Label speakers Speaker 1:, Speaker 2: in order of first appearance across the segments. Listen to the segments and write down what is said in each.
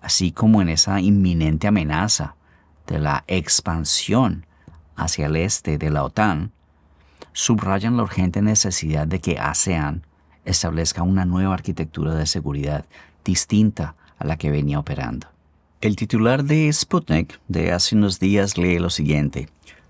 Speaker 1: así como en esa inminente amenaza de la expansión hacia el este de la OTAN, subrayan la urgente necesidad de que ASEAN establezca una nueva arquitectura de seguridad distinta a la que venía operando. El titular de Sputnik de hace unos días lee lo siguiente.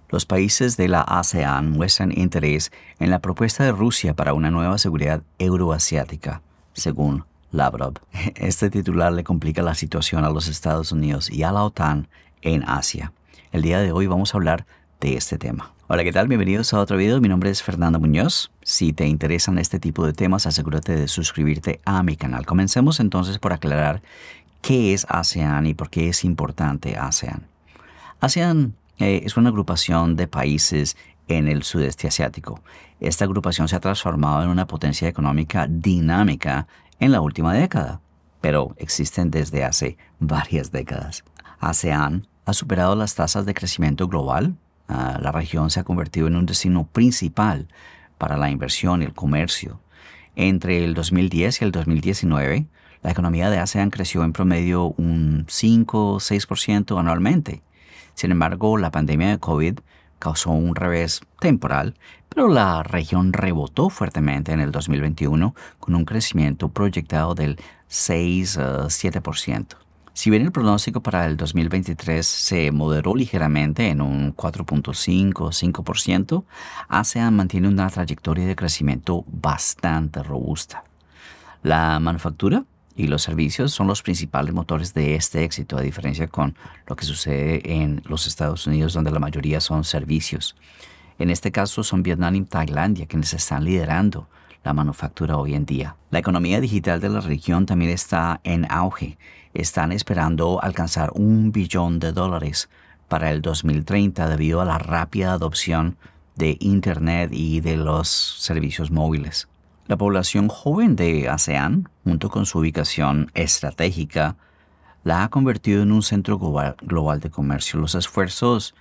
Speaker 1: Los países de la ASEAN muestran interés en la propuesta de Rusia para una nueva seguridad euroasiática, según Lavrov. Este titular le complica la situación a los Estados Unidos y a la OTAN en Asia. El día de hoy vamos a hablar de este tema. Hola, ¿qué tal? Bienvenidos a otro video. Mi nombre es Fernando Muñoz. Si te interesan este tipo de temas, asegúrate de suscribirte a mi canal. Comencemos entonces por aclarar qué es ASEAN y por qué es importante ASEAN. ASEAN eh, es una agrupación de países en el sudeste asiático. Esta agrupación se ha transformado en una potencia económica dinámica en la última década, pero existen desde hace varias décadas. ASEAN ha superado las tasas de crecimiento global. Ah, la región se ha convertido en un destino principal para la inversión y el comercio. Entre el 2010 y el 2019, la economía de ASEAN creció en promedio un 5 o 6% anualmente. Sin embargo, la pandemia de COVID causó un revés temporal, pero la región rebotó fuertemente en el 2021 con un crecimiento proyectado del 6-7%. Eh, si bien el pronóstico para el 2023 se moderó ligeramente en un 4.5-5%, ASEAN mantiene una trayectoria de crecimiento bastante robusta. La manufactura y los servicios son los principales motores de este éxito, a diferencia con lo que sucede en los Estados Unidos, donde la mayoría son servicios. En este caso son Vietnam y Tailandia quienes están liderando la manufactura hoy en día. La economía digital de la región también está en auge. Están esperando alcanzar un billón de dólares para el 2030 debido a la rápida adopción de Internet y de los servicios móviles. La población joven de ASEAN, junto con su ubicación estratégica, la ha convertido en un centro global de comercio. Los esfuerzos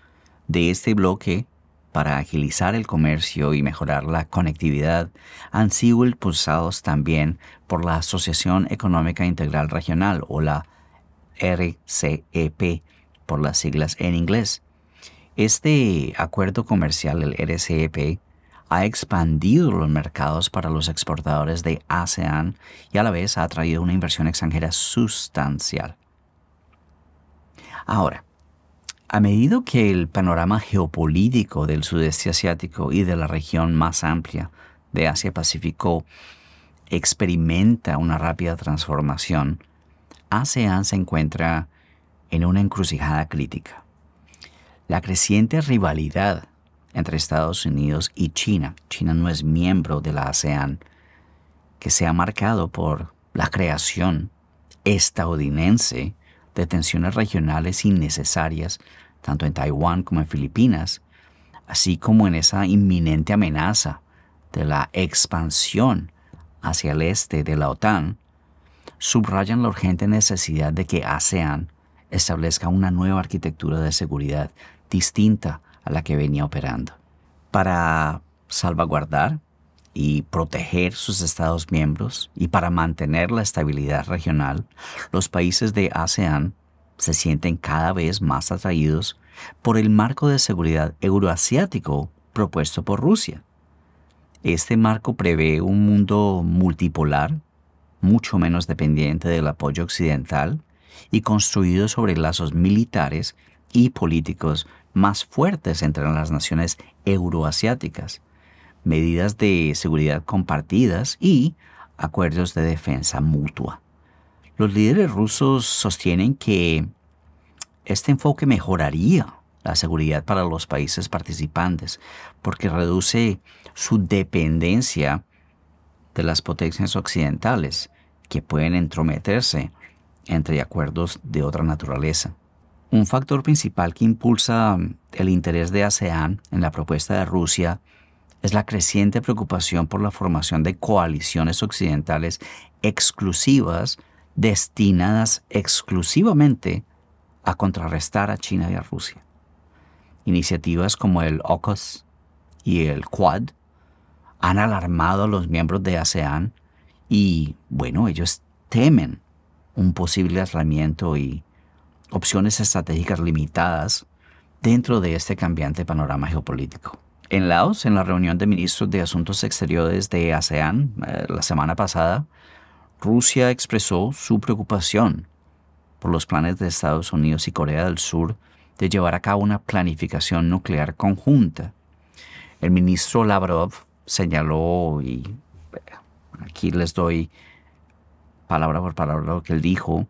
Speaker 1: de este bloque para agilizar el comercio y mejorar la conectividad han sido impulsados también por la Asociación Económica Integral Regional o la RCEP por las siglas en inglés. Este acuerdo comercial, el RCEP, ha expandido los mercados para los exportadores de ASEAN y a la vez ha atraído una inversión extranjera sustancial. Ahora, a medida que el panorama geopolítico del sudeste asiático y de la región más amplia de Asia-Pacífico experimenta una rápida transformación, ASEAN se encuentra en una encrucijada crítica. La creciente rivalidad entre Estados Unidos y China. China no es miembro de la ASEAN, que se ha marcado por la creación estadounidense de tensiones regionales innecesarias, tanto en Taiwán como en Filipinas, así como en esa inminente amenaza de la expansión hacia el este de la OTAN, subrayan la urgente necesidad de que ASEAN establezca una nueva arquitectura de seguridad distinta a la que venía operando, para salvaguardar y proteger sus Estados miembros y para mantener la estabilidad regional, los países de ASEAN se sienten cada vez más atraídos por el marco de seguridad euroasiático propuesto por Rusia. Este marco prevé un mundo multipolar, mucho menos dependiente del apoyo occidental y construido sobre lazos militares y políticos más fuertes entre las naciones euroasiáticas, medidas de seguridad compartidas y acuerdos de defensa mutua. Los líderes rusos sostienen que este enfoque mejoraría la seguridad para los países participantes porque reduce su dependencia de las potencias occidentales que pueden entrometerse entre acuerdos de otra naturaleza. Un factor principal que impulsa mm, el interés de ASEAN en la propuesta de Rusia es la creciente preocupación por la formación de coaliciones occidentales exclusivas destinadas exclusivamente a contrarrestar a China y a Rusia. Iniciativas como el OCOS y el Quad han alarmado a los miembros de ASEAN y, bueno, ellos temen un posible aislamiento y opciones estratégicas limitadas dentro de este cambiante panorama geopolítico. En Laos, en la reunión de ministros de Asuntos Exteriores de ASEAN eh, la semana pasada, Rusia expresó su preocupación por los planes de Estados Unidos y Corea del Sur de llevar a cabo una planificación nuclear conjunta. El ministro Lavrov señaló, y aquí les doy palabra por palabra lo que él dijo,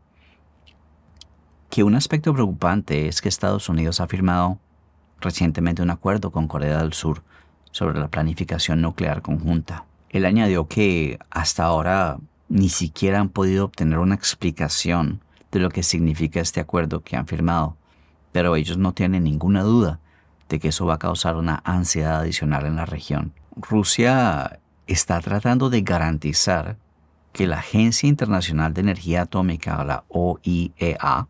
Speaker 1: que un aspecto preocupante es que Estados Unidos ha firmado recientemente un acuerdo con Corea del Sur sobre la planificación nuclear conjunta. Él añadió que hasta ahora ni siquiera han podido obtener una explicación de lo que significa este acuerdo que han firmado, pero ellos no tienen ninguna duda de que eso va a causar una ansiedad adicional en la región. Rusia está tratando de garantizar que la Agencia Internacional de Energía Atómica, la OIEA,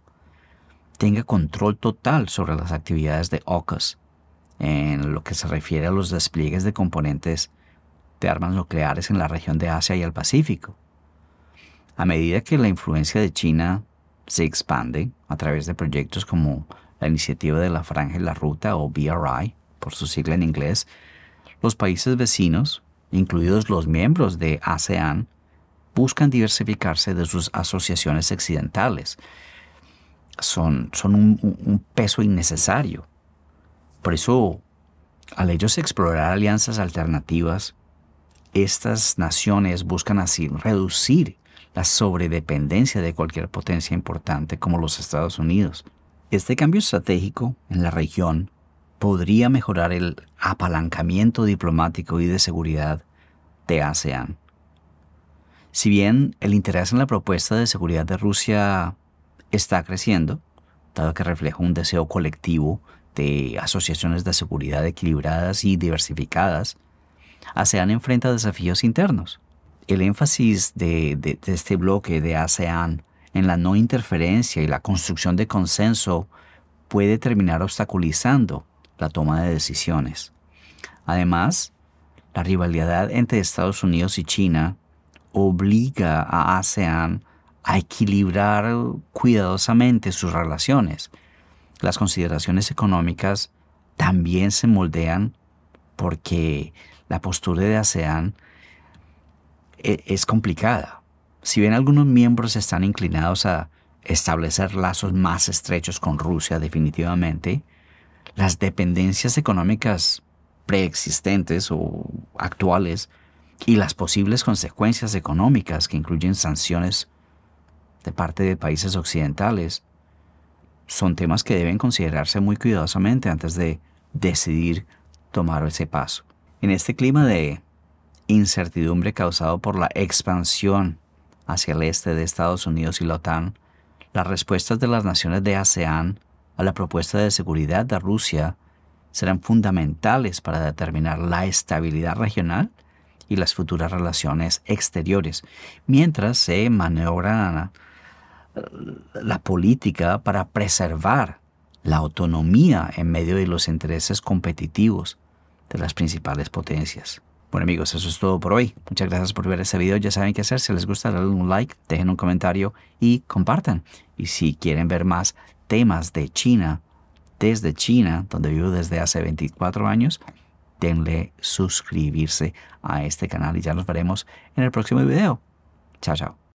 Speaker 1: tenga control total sobre las actividades de AUKUS en lo que se refiere a los despliegues de componentes de armas nucleares en la región de Asia y el Pacífico. A medida que la influencia de China se expande a través de proyectos como la Iniciativa de la Franja y la Ruta o BRI, por su sigla en inglés, los países vecinos, incluidos los miembros de ASEAN, buscan diversificarse de sus asociaciones occidentales son, son un, un peso innecesario. Por eso, al ellos explorar alianzas alternativas, estas naciones buscan así reducir la sobredependencia de cualquier potencia importante como los Estados Unidos. Este cambio estratégico en la región podría mejorar el apalancamiento diplomático y de seguridad de ASEAN. Si bien el interés en la propuesta de seguridad de Rusia está creciendo, dado que refleja un deseo colectivo de asociaciones de seguridad equilibradas y diversificadas, ASEAN enfrenta desafíos internos. El énfasis de, este bloque de ASEAN en la no interferencia y la construcción de consenso puede terminar obstaculizando la toma de decisiones. Además, la rivalidad entre Estados Unidos y China obliga a ASEAN a equilibrar cuidadosamente sus relaciones. Las consideraciones económicas también se moldean porque la postura de ASEAN e, es complicada. Si bien algunos miembros están inclinados a establecer lazos más estrechos con Rusia definitivamente, las dependencias económicas preexistentes o actuales y las posibles consecuencias económicas que incluyen sanciones de parte de países occidentales, son temas que deben considerarse muy cuidadosamente antes de decidir tomar ese paso. En este clima de incertidumbre causado por la expansión hacia el este de Estados Unidos y la OTAN, las respuestas de las naciones de ASEAN a la propuesta de seguridad de Rusia serán fundamentales para determinar la estabilidad regional y las futuras relaciones exteriores, mientras se maniobran la política para preservar la autonomía en medio de los intereses competitivos de las principales potencias. Bueno amigos, eso es todo por hoy. Muchas gracias por ver este video. Ya saben qué hacer. Si les gusta, denle un like, dejen un comentario y compartan. Y si quieren ver más temas de China, desde China, donde vivo desde hace 24 años, denle suscribirse a este canal y ya nos veremos en el próximo video. Chao, chao.